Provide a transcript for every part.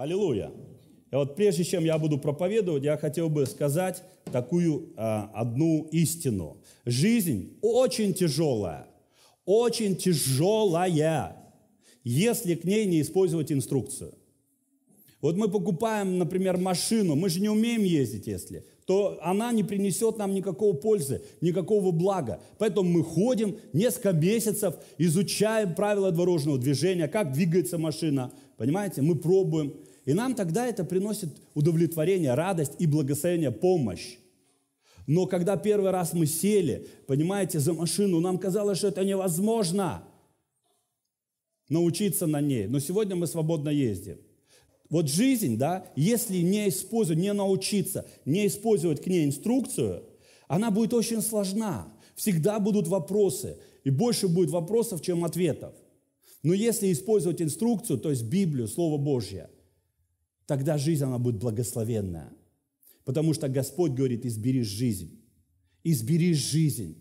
Аллилуйя. И вот прежде чем я буду проповедовать, я хотел бы сказать такую а, одну истину. Жизнь очень тяжелая, очень тяжелая, если к ней не использовать инструкцию. Вот мы покупаем, например, машину, мы же не умеем ездить, если, то она не принесет нам никакого пользы, никакого блага. Поэтому мы ходим несколько месяцев, изучаем правила дорожного движения, как двигается машина, понимаете, мы пробуем. И нам тогда это приносит удовлетворение, радость и благословение, помощь. Но когда первый раз мы сели, понимаете, за машину, нам казалось, что это невозможно научиться на ней. Но сегодня мы свободно ездим. Вот жизнь, да, если не использовать, не научиться, не использовать к ней инструкцию, она будет очень сложна. Всегда будут вопросы, и больше будет вопросов, чем ответов. Но если использовать инструкцию, то есть Библию, Слово Божье – тогда жизнь, она будет благословенная. Потому что Господь говорит, избери жизнь. Избери жизнь.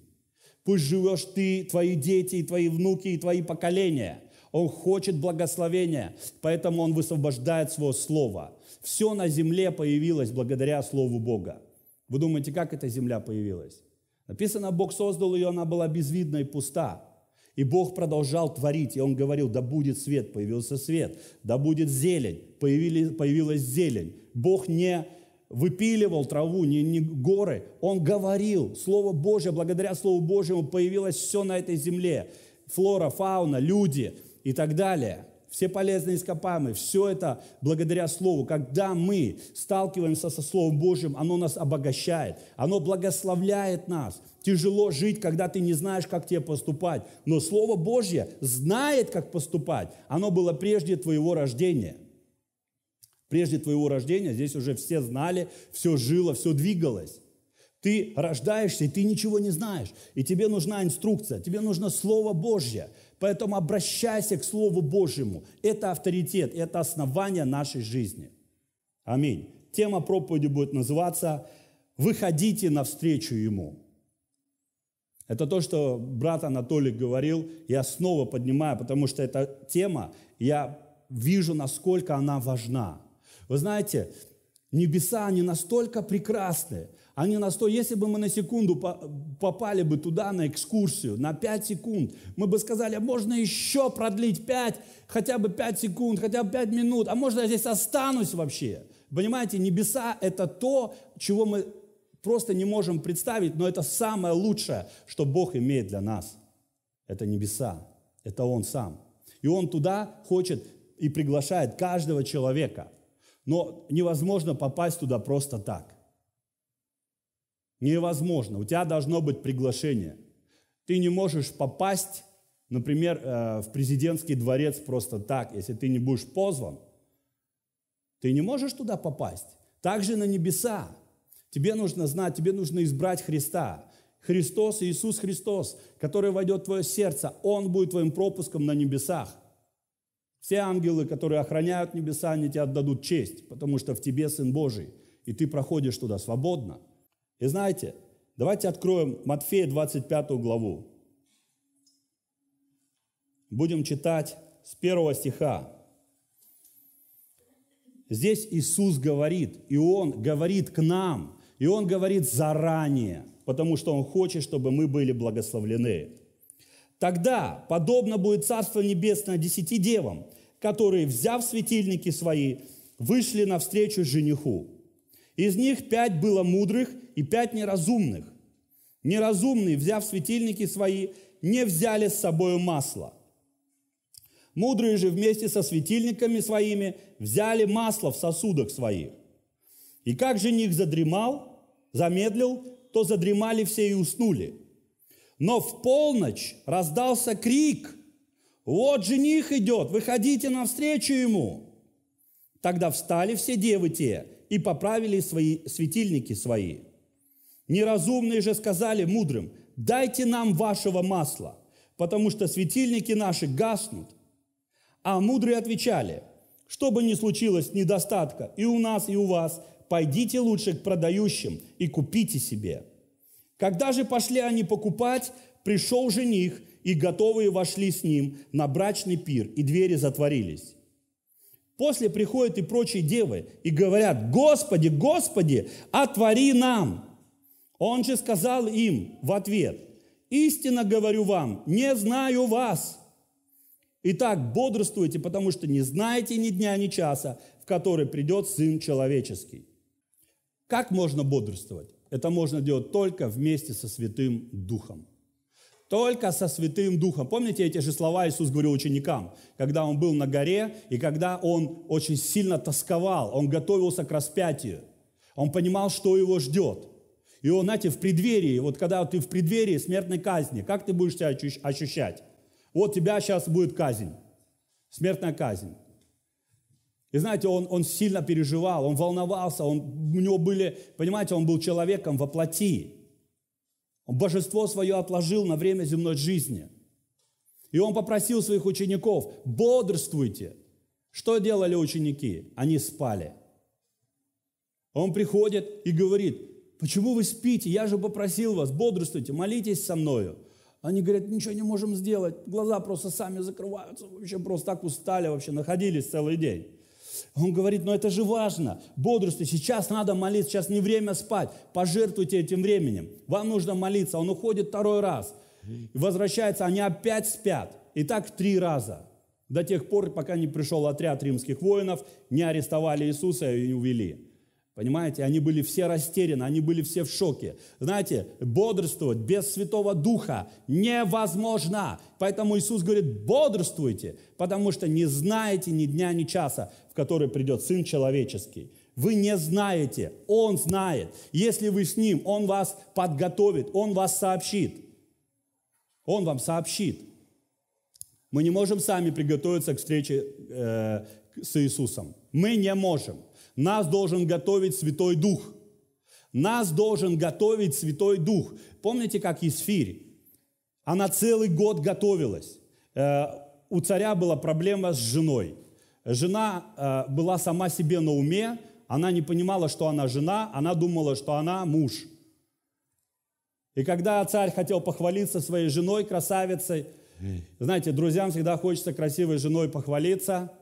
Пусть живешь ты, твои дети, и твои внуки, и твои поколения. Он хочет благословения, поэтому Он высвобождает свое слово. Все на земле появилось благодаря Слову Бога. Вы думаете, как эта земля появилась? Написано, Бог создал ее, она была безвидна и пуста. И Бог продолжал творить, и Он говорил, да будет свет, появился свет, да будет зелень, появились, появилась зелень. Бог не выпиливал траву, не, не горы, Он говорил. Слово Божье, благодаря Слову Божьему появилось все на этой земле. Флора, фауна, люди и так далее – все полезные ископаемые, все это благодаря Слову. Когда мы сталкиваемся со Словом Божьим, оно нас обогащает, оно благословляет нас. Тяжело жить, когда ты не знаешь, как тебе поступать. Но Слово Божье знает, как поступать. Оно было прежде твоего рождения. Прежде твоего рождения здесь уже все знали, все жило, все двигалось. Ты рождаешься, и ты ничего не знаешь. И тебе нужна инструкция, тебе нужно Слово Божье. Поэтому обращайся к Слову Божьему. Это авторитет, это основание нашей жизни. Аминь. Тема проповеди будет называться «Выходите навстречу Ему». Это то, что брат Анатолий говорил, я снова поднимаю, потому что эта тема, я вижу, насколько она важна. Вы знаете, небеса, они настолько прекрасны, они на то, если бы мы на секунду попали бы туда на экскурсию, на 5 секунд, мы бы сказали, а можно еще продлить 5, хотя бы 5 секунд, хотя бы 5 минут, а можно я здесь останусь вообще? Понимаете, небеса – это то, чего мы просто не можем представить, но это самое лучшее, что Бог имеет для нас. Это небеса, это Он сам. И Он туда хочет и приглашает каждого человека. Но невозможно попасть туда просто так. Невозможно. У тебя должно быть приглашение. Ты не можешь попасть, например, э, в президентский дворец просто так, если ты не будешь позван. Ты не можешь туда попасть. Также на небеса. Тебе нужно знать, тебе нужно избрать Христа. Христос, Иисус Христос, который войдет в твое сердце, Он будет твоим пропуском на небесах. Все ангелы, которые охраняют небеса, они тебе отдадут честь, потому что в тебе Сын Божий, и ты проходишь туда свободно – и знаете, давайте откроем Матфея 25 главу. Будем читать с первого стиха. Здесь Иисус говорит, и Он говорит к нам, и Он говорит заранее, потому что Он хочет, чтобы мы были благословлены. Тогда подобно будет Царство Небесное десяти девам, которые, взяв светильники свои, вышли навстречу жениху. Из них пять было мудрых – и пять неразумных. Неразумные, взяв светильники свои, не взяли с собой масло. Мудрые же вместе со светильниками своими взяли масло в сосудах своих. И как жених задремал, замедлил, то задремали все и уснули. Но в полночь раздался крик. «Вот жених идет, выходите навстречу ему!» Тогда встали все девы те и поправили свои светильники свои – Неразумные же сказали мудрым, дайте нам вашего масла, потому что светильники наши гаснут. А мудрые отвечали, что бы ни случилось недостатка и у нас, и у вас, пойдите лучше к продающим и купите себе. Когда же пошли они покупать, пришел жених, и готовые вошли с ним на брачный пир, и двери затворились. После приходят и прочие девы и говорят, «Господи, Господи, отвори нам!» Он же сказал им в ответ, «Истинно говорю вам, не знаю вас». Итак, бодрствуйте, потому что не знаете ни дня, ни часа, в который придет Сын Человеческий. Как можно бодрствовать? Это можно делать только вместе со Святым Духом. Только со Святым Духом. Помните эти же слова Иисус говорил ученикам, когда Он был на горе и когда Он очень сильно тосковал, Он готовился к распятию. Он понимал, что его ждет. И он, знаете, в преддверии, вот когда ты в преддверии смертной казни, как ты будешь себя ощущать? Вот тебя сейчас будет казнь, смертная казнь. И знаете, он, он сильно переживал, он волновался, он, у него были, понимаете, он был человеком во плоти. Он божество свое отложил на время земной жизни. И он попросил своих учеников, бодрствуйте. Что делали ученики? Они спали. Он приходит и говорит, Почему вы спите? Я же попросил вас, бодрствуйте, молитесь со мною. Они говорят, ничего не можем сделать, глаза просто сами закрываются, вообще просто так устали, вообще находились целый день. Он говорит, но это же важно, бодрствуй, сейчас надо молиться, сейчас не время спать, пожертвуйте этим временем, вам нужно молиться. Он уходит второй раз, возвращается, они опять спят, и так три раза, до тех пор, пока не пришел отряд римских воинов, не арестовали Иисуса и увели. Понимаете, они были все растеряны, они были все в шоке. Знаете, бодрствовать без Святого Духа невозможно. Поэтому Иисус говорит, бодрствуйте, потому что не знаете ни дня, ни часа, в который придет Сын Человеческий. Вы не знаете, Он знает. Если вы с Ним, Он вас подготовит, Он вас сообщит. Он вам сообщит. Мы не можем сами приготовиться к встрече э, с Иисусом. Мы не можем. Нас должен готовить Святой Дух. Нас должен готовить Святой Дух. Помните, как Есфирь? Она целый год готовилась. Э, у царя была проблема с женой. Жена э, была сама себе на уме, она не понимала, что она жена, она думала, что она муж. И когда царь хотел похвалиться своей женой, красавицей, знаете, друзьям всегда хочется красивой женой похвалиться –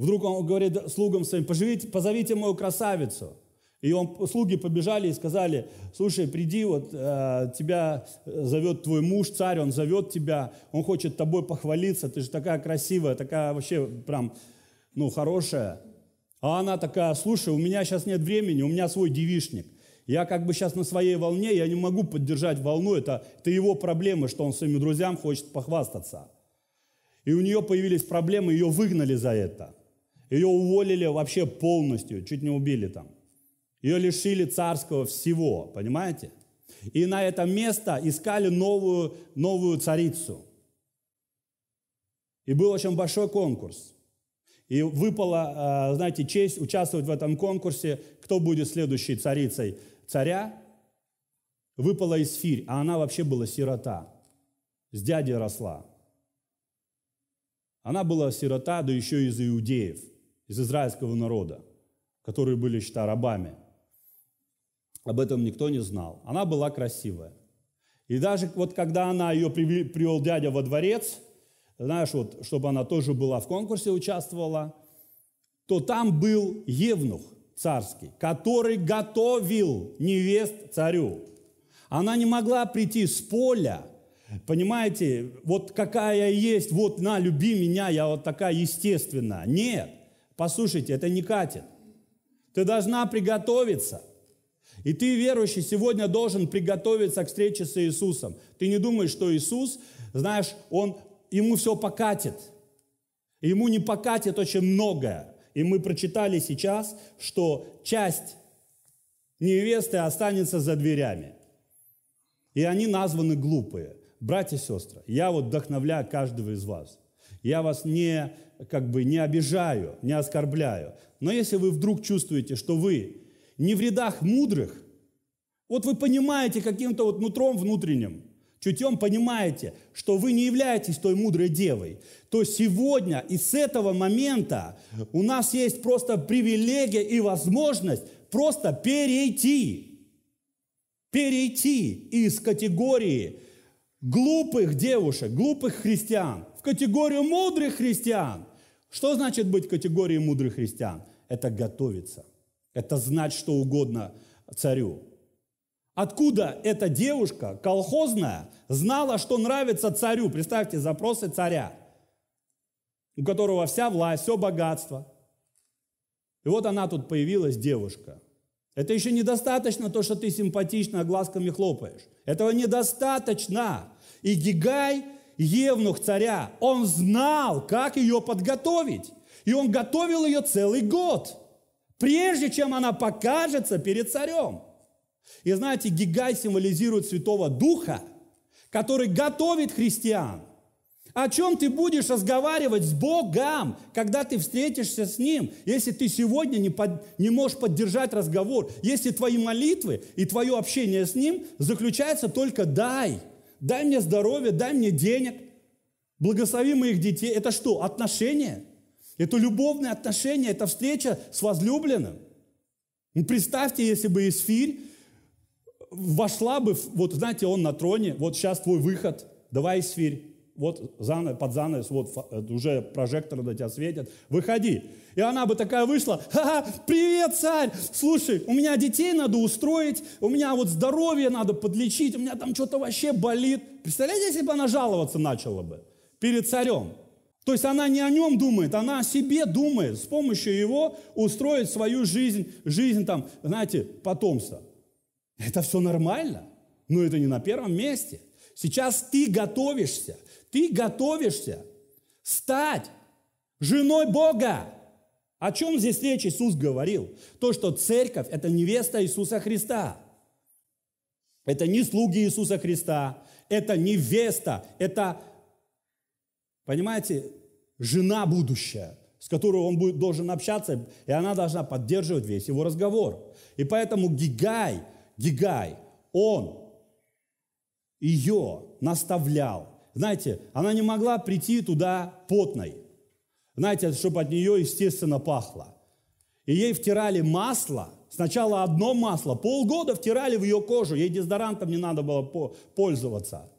Вдруг он говорит слугам своим, Поживите, позовите мою красавицу. И он, слуги побежали и сказали, слушай, приди, вот э, тебя зовет твой муж, царь, он зовет тебя, он хочет тобой похвалиться, ты же такая красивая, такая вообще прям, ну, хорошая. А она такая, слушай, у меня сейчас нет времени, у меня свой девишник. Я как бы сейчас на своей волне, я не могу поддержать волну, это, это его проблемы, что он своими друзьям хочет похвастаться. И у нее появились проблемы, ее выгнали за это – ее уволили вообще полностью, чуть не убили там. Ее лишили царского всего, понимаете? И на это место искали новую, новую царицу. И был очень большой конкурс. И выпала, э, знаете, честь участвовать в этом конкурсе, кто будет следующей царицей царя. Выпала Исфирь, а она вообще была сирота. С дядей росла. Она была сирота, да еще из иудеев из израильского народа, которые были, считай, рабами. Об этом никто не знал. Она была красивая. И даже вот когда она ее привел дядя во дворец, знаешь, вот, чтобы она тоже была в конкурсе, участвовала, то там был Евнух царский, который готовил невест царю. Она не могла прийти с поля, понимаете, вот какая я есть, вот на, люби меня, я вот такая естественная. Нет, Послушайте, это не катит. Ты должна приготовиться. И ты, верующий, сегодня должен приготовиться к встрече с Иисусом. Ты не думаешь, что Иисус, знаешь, он, ему все покатит. Ему не покатит очень многое. И мы прочитали сейчас, что часть невесты останется за дверями. И они названы глупые. Братья и сестры, я вот вдохновляю каждого из вас. Я вас не как бы не обижаю, не оскорбляю. Но если вы вдруг чувствуете, что вы не в рядах мудрых, вот вы понимаете каким-то вот нутром внутренним, чутьем понимаете, что вы не являетесь той мудрой девой, то сегодня и с этого момента у нас есть просто привилегия и возможность просто перейти, перейти из категории глупых девушек, глупых христиан в категорию мудрых христиан, что значит быть в категории мудрых христиан? Это готовиться. Это знать что угодно царю. Откуда эта девушка, колхозная, знала, что нравится царю? Представьте, запросы царя, у которого вся власть, все богатство. И вот она тут появилась, девушка. Это еще недостаточно то, что ты симпатично глазками хлопаешь. Этого недостаточно. И Гигай евнух царя, он знал, как ее подготовить. И он готовил ее целый год, прежде чем она покажется перед царем. И знаете, Гигай символизирует Святого Духа, который готовит христиан. О чем ты будешь разговаривать с Богом, когда ты встретишься с Ним, если ты сегодня не, под, не можешь поддержать разговор, если твои молитвы и твое общение с Ним заключается только «дай», дай мне здоровье, дай мне денег, благослови моих детей. Это что, отношения? Это любовные отношения, это встреча с возлюбленным. Ну, представьте, если бы Исфирь вошла бы, вот знаете, он на троне, вот сейчас твой выход, давай, Исфирь, вот под занавес, вот э, уже прожекторы на тебя светят, выходи. И она бы такая вышла, ха-ха, привет, царь, слушай, у меня детей надо устроить, у меня вот здоровье надо подлечить, у меня там что-то вообще болит. Представляете, если бы она жаловаться начала бы перед царем? То есть она не о нем думает, она о себе думает, с помощью его устроить свою жизнь, жизнь там, знаете, потомства. Это все нормально, но это не на первом месте – Сейчас ты готовишься, ты готовишься стать женой Бога. О чем здесь речь Иисус говорил? То, что церковь – это невеста Иисуса Христа. Это не слуги Иисуса Христа, это невеста, это, понимаете, жена будущая, с которой он будет, должен общаться, и она должна поддерживать весь его разговор. И поэтому Гигай, Гигай, он ее наставлял. Знаете, она не могла прийти туда потной. Знаете, чтобы от нее, естественно, пахло. И ей втирали масло, сначала одно масло, полгода втирали в ее кожу, ей дезодорантом не надо было пользоваться.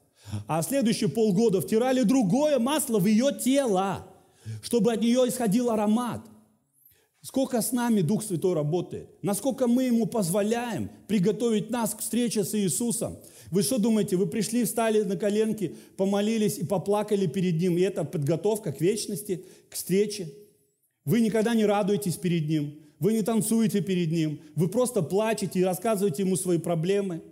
А следующие полгода втирали другое масло в ее тело, чтобы от нее исходил аромат. Сколько с нами Дух Святой работает? Насколько мы Ему позволяем приготовить нас к встрече с Иисусом? Вы что думаете, вы пришли, встали на коленки, помолились и поплакали перед Ним, и это подготовка к вечности, к встрече? Вы никогда не радуетесь перед Ним, вы не танцуете перед Ним, вы просто плачете и рассказываете Ему свои проблемы –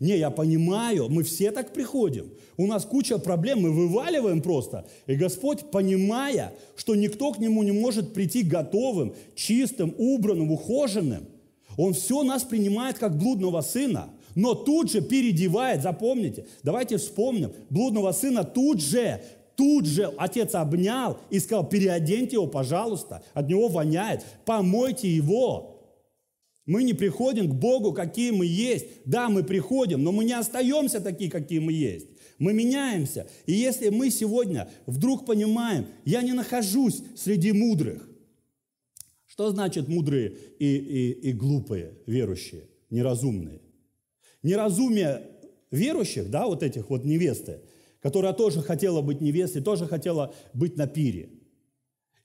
не, я понимаю, мы все так приходим. У нас куча проблем, мы вываливаем просто. И Господь, понимая, что никто к Нему не может прийти готовым, чистым, убранным, ухоженным, Он все нас принимает как блудного сына но тут же передевает, запомните, давайте вспомним, блудного сына тут же, тут же отец обнял и сказал, переоденьте его, пожалуйста, от него воняет, помойте его. Мы не приходим к Богу, какие мы есть. Да, мы приходим, но мы не остаемся такие, какие мы есть. Мы меняемся. И если мы сегодня вдруг понимаем, я не нахожусь среди мудрых, что значит мудрые и, и, и глупые верующие, неразумные? Неразумие верующих, да, вот этих вот невесты, которая тоже хотела быть невестой, тоже хотела быть на пире.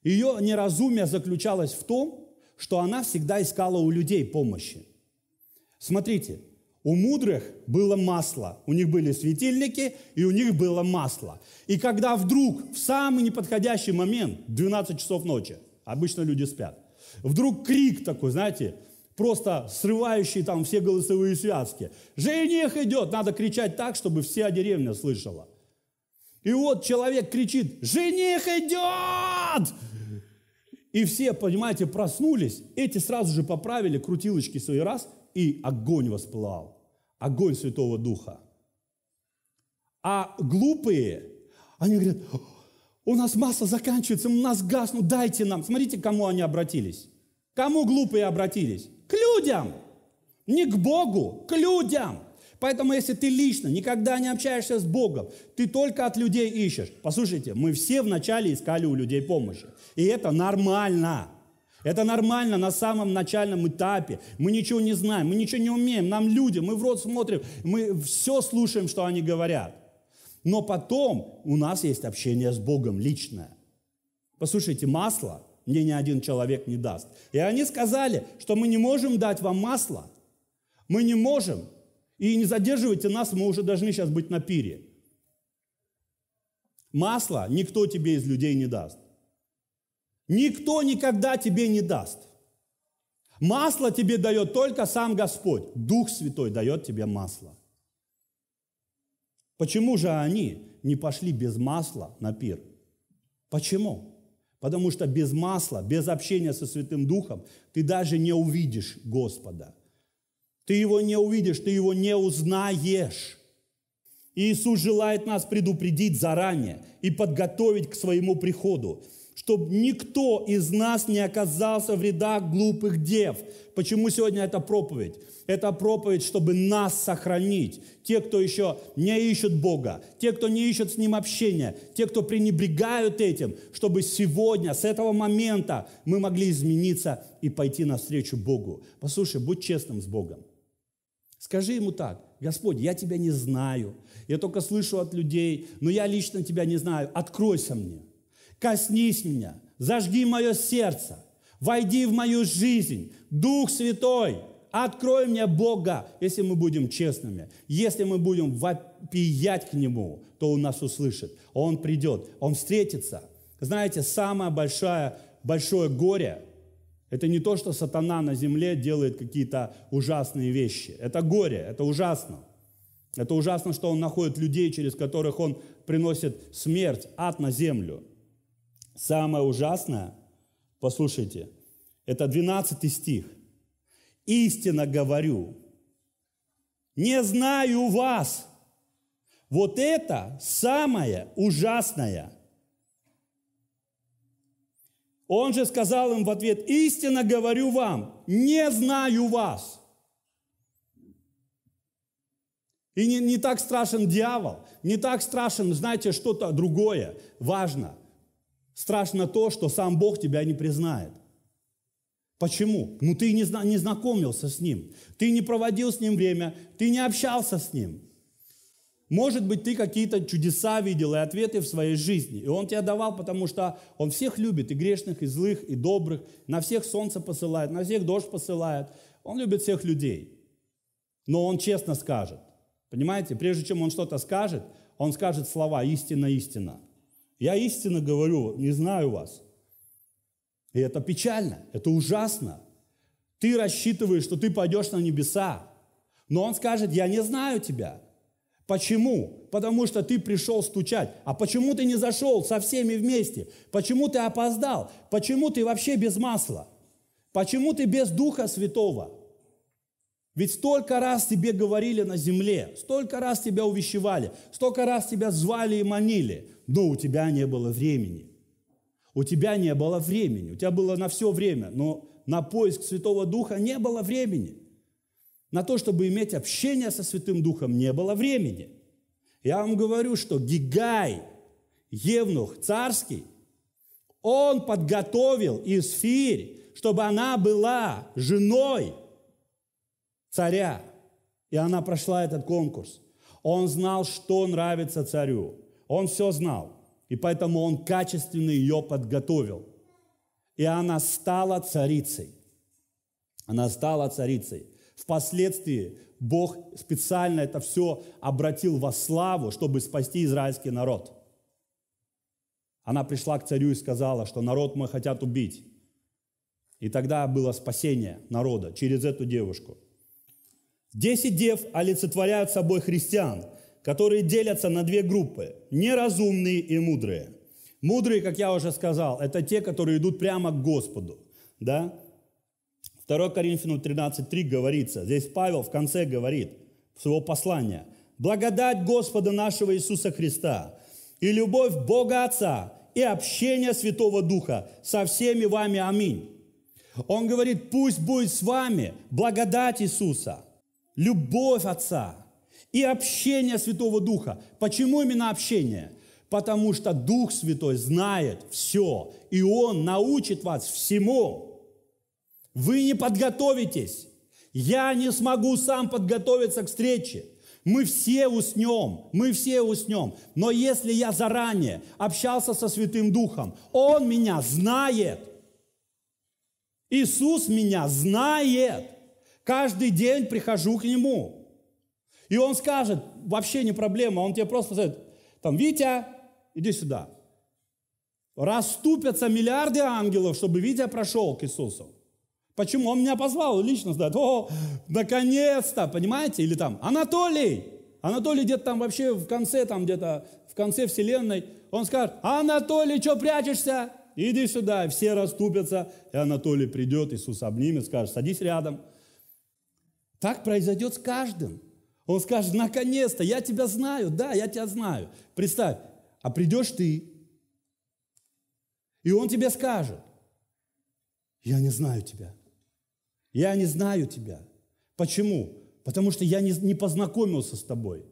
Ее неразумие заключалось в том, что она всегда искала у людей помощи. Смотрите, у мудрых было масло, у них были светильники, и у них было масло. И когда вдруг в самый неподходящий момент, 12 часов ночи, обычно люди спят, вдруг крик такой, знаете, просто срывающий там все голосовые связки. «Жених идет!» Надо кричать так, чтобы вся деревня слышала. И вот человек кричит «Жених идет!» И все, понимаете, проснулись, эти сразу же поправили крутилочки свои раз, и огонь воспылал, огонь Святого Духа. А глупые, они говорят, у нас масло заканчивается, у нас газ, ну дайте нам. Смотрите, к кому они обратились. Кому глупые обратились? К людям. Не к Богу, к людям. Поэтому, если ты лично никогда не общаешься с Богом, ты только от людей ищешь. Послушайте, мы все вначале искали у людей помощи. И это нормально. Это нормально на самом начальном этапе. Мы ничего не знаем, мы ничего не умеем. Нам люди, мы в рот смотрим, мы все слушаем, что они говорят. Но потом у нас есть общение с Богом личное. Послушайте, масло мне ни один человек не даст. И они сказали, что мы не можем дать вам масло, мы не можем, и не задерживайте нас, мы уже должны сейчас быть на пире. Масло никто тебе из людей не даст. Никто никогда тебе не даст. Масло тебе дает только сам Господь. Дух Святой дает тебе масло. Почему же они не пошли без масла на пир? Почему? Потому что без масла, без общения со Святым Духом ты даже не увидишь Господа. Ты его не увидишь, ты его не узнаешь. Иисус желает нас предупредить заранее и подготовить к своему приходу чтобы никто из нас не оказался в рядах глупых дев. Почему сегодня эта проповедь? Это проповедь, чтобы нас сохранить. Те, кто еще не ищут Бога, те, кто не ищет с Ним общения, те, кто пренебрегают этим, чтобы сегодня, с этого момента мы могли измениться и пойти навстречу Богу. Послушай, будь честным с Богом. Скажи Ему так, Господь, я Тебя не знаю, я только слышу от людей, но я лично Тебя не знаю, откройся мне коснись меня, зажги мое сердце, войди в мою жизнь, Дух Святой, открой мне Бога, если мы будем честными, если мы будем вопиять к Нему, то Он нас услышит, Он придет, Он встретится. Знаете, самое большое, большое горе – это не то, что сатана на земле делает какие-то ужасные вещи. Это горе, это ужасно. Это ужасно, что он находит людей, через которых он приносит смерть, ад на землю – Самое ужасное, послушайте, это 12 стих. «Истинно говорю, не знаю вас». Вот это самое ужасное. Он же сказал им в ответ, «Истинно говорю вам, не знаю вас». И не, не так страшен дьявол, не так страшен, знаете, что-то другое. Важно – Страшно то, что сам Бог тебя не признает. Почему? Ну ты не, зна- не знакомился с Ним, ты не проводил с Ним время, ты не общался с Ним. Может быть, ты какие-то чудеса видел и ответы в своей жизни. И Он тебя давал, потому что Он всех любит, и грешных, и злых, и добрых. На всех солнце посылает, на всех дождь посылает. Он любит всех людей. Но Он честно скажет. Понимаете, прежде чем Он что-то скажет, Он скажет слова «истина, истина». Я истинно говорю, не знаю вас. И это печально, это ужасно. Ты рассчитываешь, что ты пойдешь на небеса. Но он скажет, я не знаю тебя. Почему? Потому что ты пришел стучать. А почему ты не зашел со всеми вместе? Почему ты опоздал? Почему ты вообще без масла? Почему ты без Духа Святого? Ведь столько раз тебе говорили на земле, столько раз тебя увещевали, столько раз тебя звали и манили, но у тебя не было времени. У тебя не было времени, у тебя было на все время, но на поиск Святого Духа не было времени. На то, чтобы иметь общение со Святым Духом, не было времени. Я вам говорю, что Гигай, Евнух царский, он подготовил Исфирь, чтобы она была женой царя. И она прошла этот конкурс. Он знал, что нравится царю. Он все знал. И поэтому он качественно ее подготовил. И она стала царицей. Она стала царицей. Впоследствии Бог специально это все обратил во славу, чтобы спасти израильский народ. Она пришла к царю и сказала, что народ мой хотят убить. И тогда было спасение народа через эту девушку – Десять дев олицетворяют собой христиан, которые делятся на две группы – неразумные и мудрые. Мудрые, как я уже сказал, это те, которые идут прямо к Господу. Да? 2 Коринфянам 13.3 говорится, здесь Павел в конце говорит своего послания, «Благодать Господа нашего Иисуса Христа и любовь Бога Отца и общение Святого Духа со всеми вами. Аминь». Он говорит, пусть будет с вами благодать Иисуса – любовь Отца и общение Святого Духа. Почему именно общение? Потому что Дух Святой знает все, и Он научит вас всему. Вы не подготовитесь. Я не смогу сам подготовиться к встрече. Мы все уснем, мы все уснем. Но если я заранее общался со Святым Духом, Он меня знает. Иисус меня знает. Каждый день прихожу к Нему. И Он скажет, вообще не проблема, Он тебе просто скажет, там, Витя, иди сюда. Раступятся миллиарды ангелов, чтобы Витя прошел к Иисусу. Почему? Он меня позвал лично сдать. О, наконец-то, понимаете? Или там, Анатолий, Анатолий где-то там вообще в конце, там где-то в конце вселенной, он скажет, Анатолий, что прячешься? Иди сюда, все расступятся, и Анатолий придет, Иисус обнимет, скажет, садись рядом – так произойдет с каждым. Он скажет, наконец-то, я тебя знаю, да, я тебя знаю. Представь, а придешь ты, и он тебе скажет, я не знаю тебя. Я не знаю тебя. Почему? Потому что я не, не познакомился с тобой.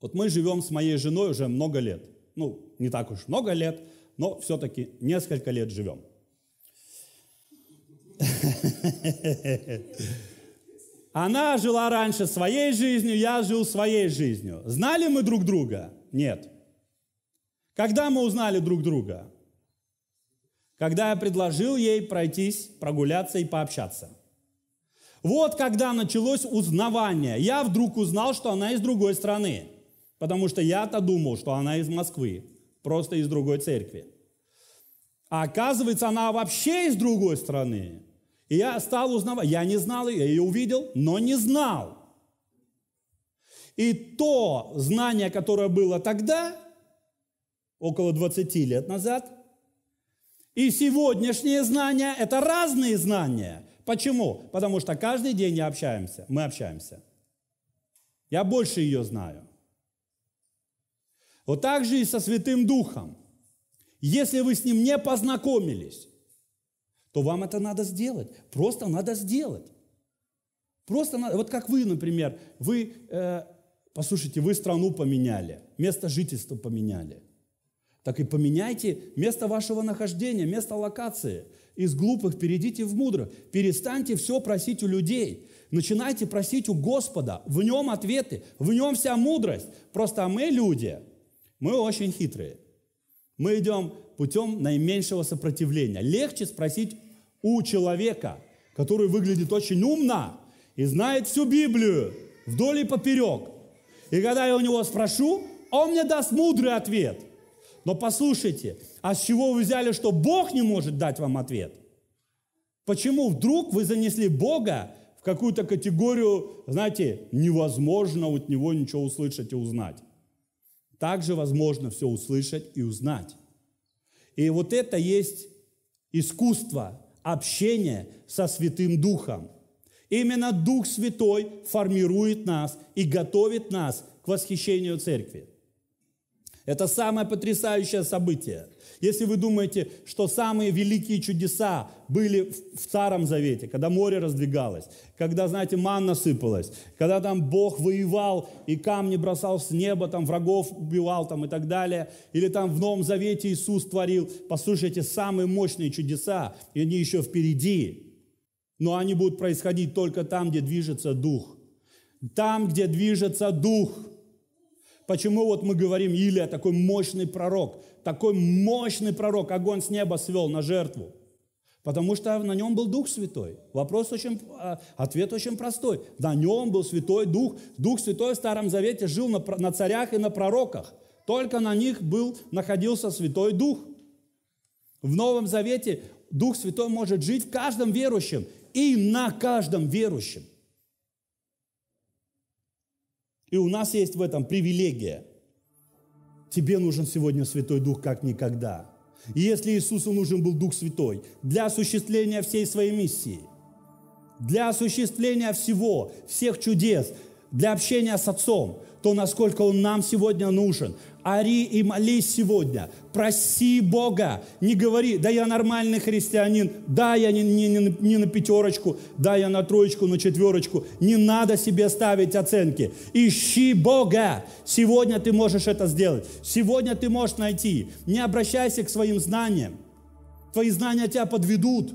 Вот мы живем с моей женой уже много лет. Ну, не так уж много лет, но все-таки несколько лет живем. Она жила раньше своей жизнью, я жил своей жизнью. Знали мы друг друга? Нет. Когда мы узнали друг друга? Когда я предложил ей пройтись, прогуляться и пообщаться. Вот когда началось узнавание. Я вдруг узнал, что она из другой страны. Потому что я-то думал, что она из Москвы, просто из другой церкви. А оказывается, она вообще из другой страны. И я стал узнавать. Я не знал ее, я ее увидел, но не знал. И то знание, которое было тогда, около 20 лет назад, и сегодняшние знания – это разные знания. Почему? Потому что каждый день я общаемся, мы общаемся. Я больше ее знаю. Вот так же и со Святым Духом. Если вы с ним не познакомились, то вам это надо сделать. Просто надо сделать. Просто надо, вот как вы, например, вы, э, послушайте, вы страну поменяли, место жительства поменяли. Так и поменяйте место вашего нахождения, место локации. Из глупых перейдите в мудрых. Перестаньте все просить у людей. Начинайте просить у Господа. В нем ответы, в нем вся мудрость. Просто мы люди, мы очень хитрые. Мы идем путем наименьшего сопротивления. Легче спросить у человека, который выглядит очень умно и знает всю Библию вдоль и поперек. И когда я у него спрошу, он мне даст мудрый ответ. Но послушайте, а с чего вы взяли, что Бог не может дать вам ответ? Почему вдруг вы занесли Бога в какую-то категорию, знаете, невозможно от него ничего услышать и узнать? Также возможно все услышать и узнать. И вот это есть искусство общение со Святым Духом. Именно Дух Святой формирует нас и готовит нас к восхищению Церкви. Это самое потрясающее событие. Если вы думаете, что самые великие чудеса были в Старом Завете, когда море раздвигалось, когда, знаете, манна сыпалась, когда там Бог воевал и камни бросал с неба, там врагов убивал там и так далее, или там в Новом Завете Иисус творил, послушайте, самые мощные чудеса, и они еще впереди, но они будут происходить только там, где движется Дух. Там, где движется Дух – Почему вот мы говорим, Илия такой мощный пророк, такой мощный пророк, огонь с неба свел на жертву? Потому что на нем был Дух Святой. Вопрос очень, а, ответ очень простой. На нем был Святой Дух. Дух Святой в Старом Завете жил на, на царях и на пророках. Только на них был, находился Святой Дух. В Новом Завете Дух Святой может жить в каждом верующем и на каждом верующем. И у нас есть в этом привилегия. Тебе нужен сегодня Святой Дух как никогда. И если Иисусу нужен был Дух Святой для осуществления всей своей миссии, для осуществления всего, всех чудес, для общения с Отцом, то насколько Он нам сегодня нужен – ори и молись сегодня, проси Бога, не говори, да я нормальный христианин, да, я не, не, не, не на пятерочку, да, я на троечку, на четверочку, не надо себе ставить оценки, ищи Бога, сегодня ты можешь это сделать, сегодня ты можешь найти, не обращайся к своим знаниям, твои знания тебя подведут,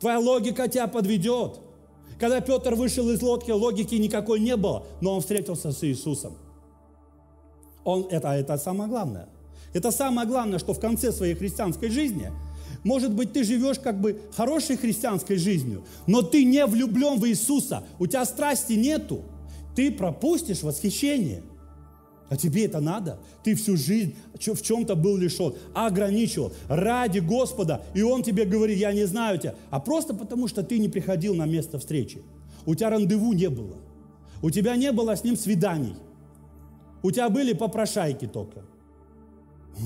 твоя логика тебя подведет, когда Петр вышел из лодки, логики никакой не было, но он встретился с Иисусом. Он, это, это самое главное. Это самое главное, что в конце своей христианской жизни, может быть, ты живешь как бы хорошей христианской жизнью, но ты не влюблен в Иисуса, у тебя страсти нету, ты пропустишь восхищение. А тебе это надо? Ты всю жизнь в чем-то был лишен, ограничивал ради Господа, и Он тебе говорит, я не знаю тебя, а просто потому, что ты не приходил на место встречи. У тебя рандеву не было, у тебя не было с Ним свиданий – у тебя были попрошайки только.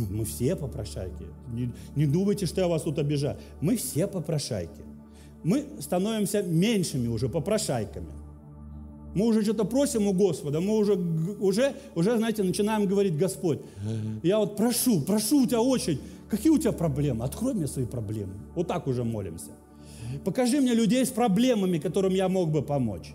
Мы все попрошайки. Не, не думайте, что я вас тут обижаю. Мы все попрошайки. Мы становимся меньшими уже попрошайками. Мы уже что-то просим у Господа, мы уже, уже, уже, знаете, начинаем говорить, Господь, я вот прошу, прошу у Тебя очередь. какие у Тебя проблемы? Открой мне свои проблемы. Вот так уже молимся. Покажи мне людей с проблемами, которым я мог бы помочь.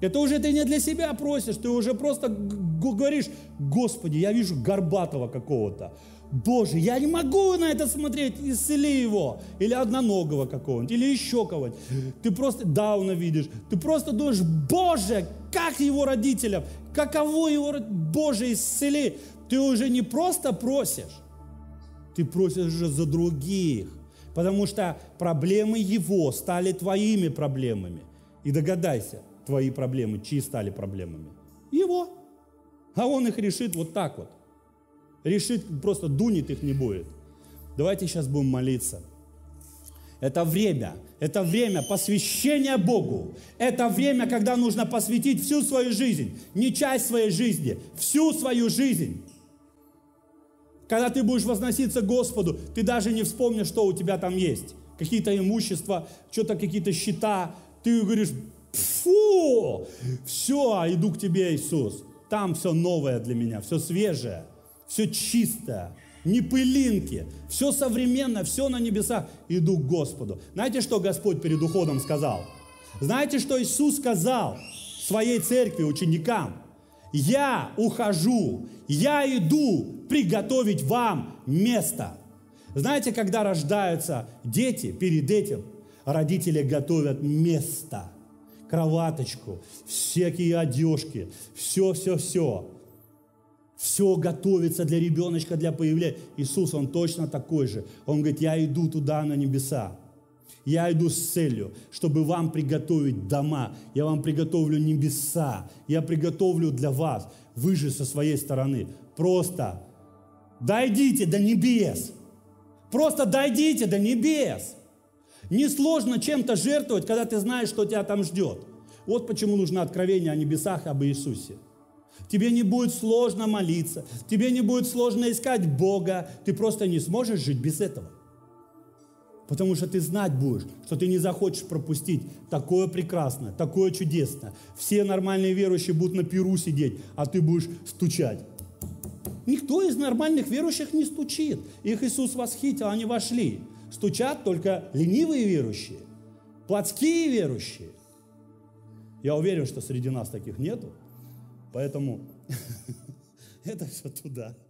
Это уже ты не для себя просишь, ты уже просто говоришь, Господи, я вижу горбатого какого-то. Боже, я не могу на это смотреть, исцели его. Или одноногого какого-нибудь, или еще кого-нибудь. Ты просто дауна видишь. Ты просто думаешь, Боже, как его родителям, каково его, Боже, исцели. Ты уже не просто просишь, ты просишь уже за других. Потому что проблемы его стали твоими проблемами. И догадайся, твои проблемы, чьи стали проблемами? Его. А он их решит вот так вот. Решит, просто дунет их не будет. Давайте сейчас будем молиться. Это время, это время посвящения Богу. Это время, когда нужно посвятить всю свою жизнь, не часть своей жизни, всю свою жизнь. Когда ты будешь возноситься Господу, ты даже не вспомнишь, что у тебя там есть. Какие-то имущества, что-то какие-то счета. Ты говоришь, фу, все, иду к тебе, Иисус. Там все новое для меня, все свежее, все чистое, не пылинки, все современно, все на небесах. Иду к Господу. Знаете, что Господь перед уходом сказал? Знаете, что Иисус сказал своей церкви, ученикам? Я ухожу, я иду приготовить вам место. Знаете, когда рождаются дети, перед этим родители готовят место – кроваточку, всякие одежки, все-все-все. Все готовится для ребеночка, для появления. Иисус, Он точно такой же. Он говорит, я иду туда, на небеса. Я иду с целью, чтобы вам приготовить дома. Я вам приготовлю небеса. Я приготовлю для вас. Вы же со своей стороны. Просто дойдите до небес. Просто дойдите до небес. Несложно чем-то жертвовать, когда ты знаешь, что тебя там ждет. Вот почему нужно откровение о небесах, об Иисусе. Тебе не будет сложно молиться, тебе не будет сложно искать Бога, ты просто не сможешь жить без этого. Потому что ты знать будешь, что ты не захочешь пропустить такое прекрасное, такое чудесное. Все нормальные верующие будут на перу сидеть, а ты будешь стучать. Никто из нормальных верующих не стучит. Их Иисус восхитил, они вошли стучат только ленивые верующие, плотские верующие. Я уверен, что среди нас таких нету, поэтому это все туда.